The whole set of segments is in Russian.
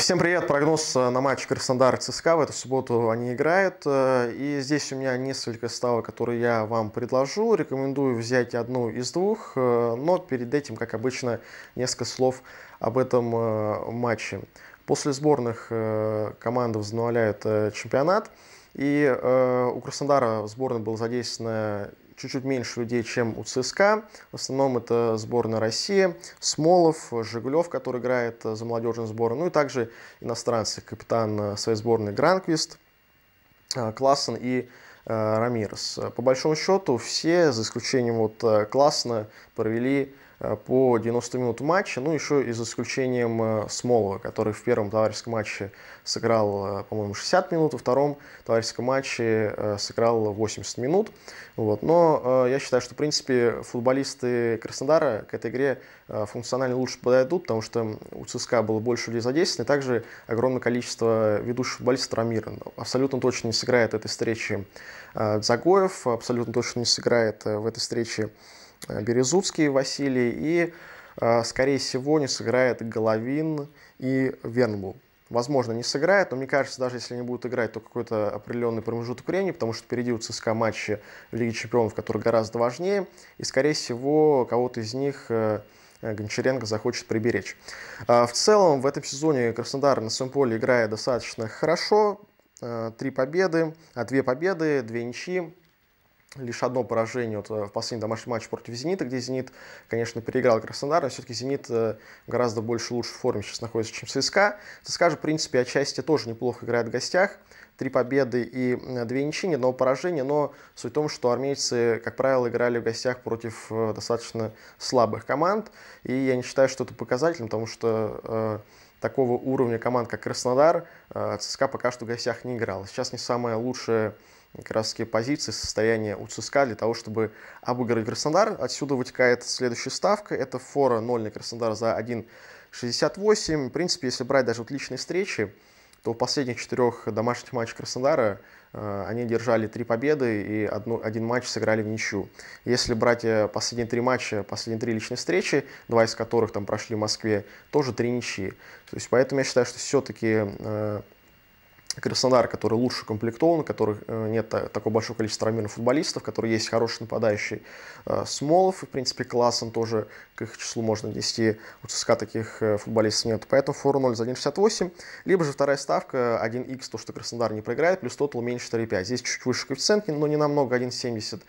Всем привет! Прогноз э, на матч Краснодар ЦСКА. В эту субботу они играют. Э, и здесь у меня несколько ставок, которые я вам предложу. Рекомендую взять одну из двух. Э, но перед этим, как обычно, несколько слов об этом матче. После сборных команды возобновляют чемпионат. И у Краснодара сборная была задействована чуть-чуть меньше людей, чем у ЦСКА. В основном это сборная России, Смолов, Жигулев, который играет э, за молодежную сборную, ну и также иностранцы, капитан э, своей сборной Гранквист, э, Классен и Рамирес. По большому счету все, за исключением вот Классена, провели Э, по 90 минут матча, ну еще и за исключением э, Смолова, который в первом товарищеском матче сыграл, э, по-моему, 60 минут, во втором товарищеском матче сыграл 80 минут. Вот. Но я считаю, что, в принципе, футболисты Краснодара к этой игре функционально лучше подойдут, потому что у ЦСКА было больше людей задействовано, и также огромное количество ведущих футболистов Рамира. Абсолютно точно не сыграет этой встречи Загоев, абсолютно точно не сыграет в этой встрече Э, Березуцкий Василий и, э, скорее всего, не сыграет Головин и Вернбул. Возможно, не сыграет, но мне кажется, даже если они будут играть, то какой-то определенный промежуток времени, потому что впереди у ЦСКА матчи Лиги Чемпионов, которые гораздо важнее, и, скорее всего, кого-то из них э, Гончаренко захочет приберечь. В целом, в этом сезоне Краснодар на своем поле играет достаточно хорошо. Три победы, а две победы, две ничьи, лишь одно поражение вот, э, в последний домашний матч против «Зенита», где «Зенит», конечно, переиграл Краснодар, но все-таки «Зенит» э, гораздо больше лучше в форме сейчас находится, чем ЦСКА. ЦСКА же, в принципе, отчасти тоже неплохо играет в гостях. Три победы и э, две ничьи, ни одного поражения, но суть в том, что армейцы, как правило, играли в гостях против достаточно слабых команд, и я не считаю, что это показателем, потому что такого уровня команд, как Краснодар, э, ЦСКА пока что в гостях не играл. Сейчас не самая лучшая как раз таки позиции, состояние у ЦСКА для того, чтобы обыграть Краснодар. Отсюда вытекает следующая ставка. Это фора 0 на Краснодар за 1,68. В принципе, если брать даже вот личные встречи, то в последних четырех домашних матчах Краснодара э, они держали три победы и одну, один матч сыграли в ничью. Если брать э, последние три матча, последние три личные встречи, два из которых там прошли в Москве, тоже три ничьи. То есть поэтому я считаю, что все-таки э, Краснодар, который лучше комплектован, у которых э, нет такого большого количества травмированных футболистов, который есть хороший нападающий э, Смолов, и, в принципе, классом тоже к их числу можно нести. У ЦСКА таких э, футболистов нет, поэтому фору 0 за 1,68. Либо же вторая ставка 1х, то, что Краснодар не проиграет, плюс тотал меньше 4,5. Здесь чуть выше коэффициент, но не намного, 1,70.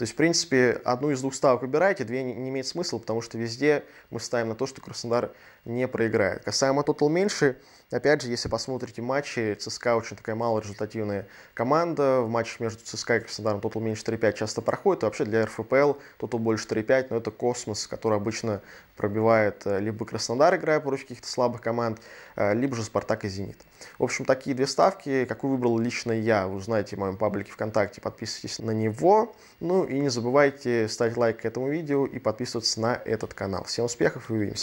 То есть, в принципе, одну из двух ставок выбирайте, две не, имеет смысла, потому что везде мы ставим на то, что Краснодар не проиграет. Касаемо тотал меньше, опять же, если посмотрите матчи, ЦСКА очень такая малорезультативная команда. В матчах между ЦСКА и Краснодаром тотал меньше 4-5 часто проходит. И вообще для РФПЛ тотал больше 4-5, но это космос, который обычно пробивает э, либо Краснодар, играя против каких-то слабых команд, э, либо же Спартак и Зенит. В общем, такие две ставки. Какую выбрал лично я, вы узнаете в моем паблике ВКонтакте. Подписывайтесь на него. Ну и не забывайте ставить лайк этому видео и подписываться на этот канал. Всем успехов и увидимся.